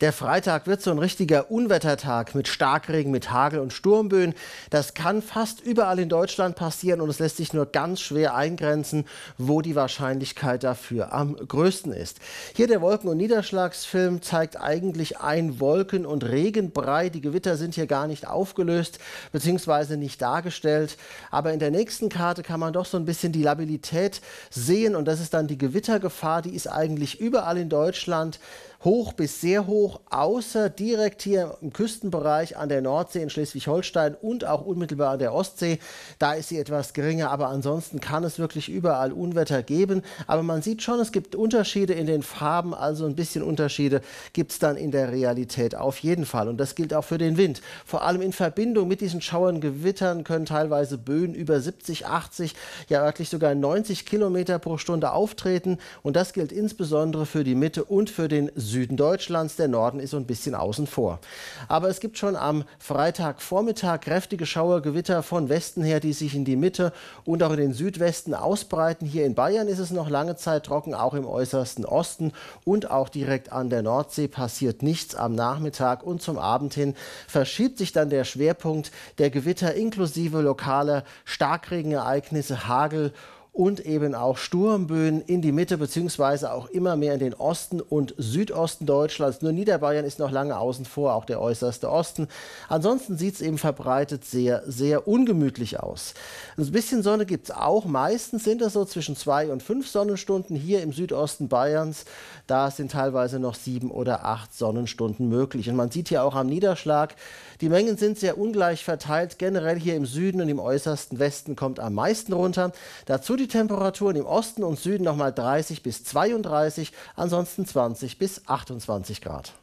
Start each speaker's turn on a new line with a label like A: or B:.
A: Der Freitag wird so ein richtiger Unwettertag mit Starkregen, mit Hagel und Sturmböen. Das kann fast überall in Deutschland passieren und es lässt sich nur ganz schwer eingrenzen, wo die Wahrscheinlichkeit dafür am größten ist. Hier der Wolken- und Niederschlagsfilm zeigt eigentlich ein Wolken- und Regenbrei. Die Gewitter sind hier gar nicht aufgelöst bzw. nicht dargestellt. Aber in der nächsten Karte kann man doch so ein bisschen die Labilität sehen und das ist dann die Gewittergefahr, die ist eigentlich überall in Deutschland hoch bis sehr hoch, außer direkt hier im Küstenbereich an der Nordsee in Schleswig-Holstein und auch unmittelbar an der Ostsee. Da ist sie etwas geringer, aber ansonsten kann es wirklich überall Unwetter geben. Aber man sieht schon, es gibt Unterschiede in den Farben, also ein bisschen Unterschiede gibt es dann in der Realität auf jeden Fall. Und das gilt auch für den Wind. Vor allem in Verbindung mit diesen Schauern, Gewittern können teilweise Böen über 70, 80, ja örtlich sogar 90 Kilometer pro Stunde auftreten. Und das gilt insbesondere für die Mitte und für den Süden. Süden Deutschlands. Der Norden ist so ein bisschen außen vor. Aber es gibt schon am Freitagvormittag kräftige Schauergewitter von Westen her, die sich in die Mitte und auch in den Südwesten ausbreiten. Hier in Bayern ist es noch lange Zeit trocken, auch im äußersten Osten und auch direkt an der Nordsee passiert nichts am Nachmittag und zum Abend hin verschiebt sich dann der Schwerpunkt der Gewitter inklusive lokaler Starkregenereignisse, Hagel und eben auch Sturmböen in die Mitte beziehungsweise auch immer mehr in den Osten und Südosten Deutschlands. Nur Niederbayern ist noch lange außen vor, auch der äußerste Osten. Ansonsten sieht es eben verbreitet sehr, sehr ungemütlich aus. Ein bisschen Sonne gibt es auch. Meistens sind es so zwischen zwei und fünf Sonnenstunden hier im Südosten Bayerns. Da sind teilweise noch sieben oder acht Sonnenstunden möglich. Und man sieht hier auch am Niederschlag, die Mengen sind sehr ungleich verteilt. Generell hier im Süden und im äußersten Westen kommt am meisten runter. Dazu die die Temperaturen im Osten und Süden nochmal 30 bis 32, ansonsten 20 bis 28 Grad.